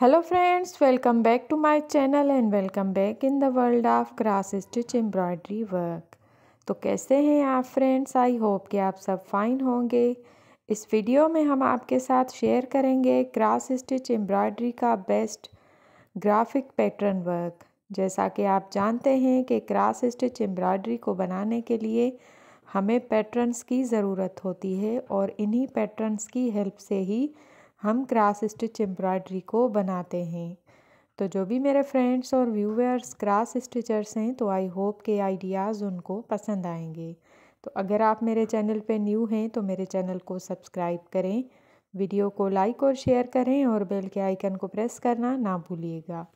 hello friends welcome back to my channel and welcome back in the world of cross stitch embroidery work तो कैसे हैं आप friends I hope कि आप सब फाइन होंगे इस वीडियो में हम आपके साथ शेयर करेंगे क्रास स्टिच एम्ब्रॉयडरी का बेस्ट ग्राफिक पैटर्न वर्क जैसा कि आप जानते हैं कि क्रास स्टिच एम्ब्रॉयडरी को बनाने के लिए हमें पैटर्नस की ज़रूरत होती है और इन्हीं पैटर्नस की हेल्प से ही हम क्रास स्टिच एम्ब्रॉयडरी को बनाते हैं तो जो भी मेरे फ्रेंड्स और व्यूवर्स क्रास स्टिचर्स हैं तो आई होप के आइडियाज़ उनको पसंद आएंगे तो अगर आप मेरे चैनल पे न्यू हैं तो मेरे चैनल को सब्सक्राइब करें वीडियो को लाइक और शेयर करें और बेल के आइकन को प्रेस करना ना भूलिएगा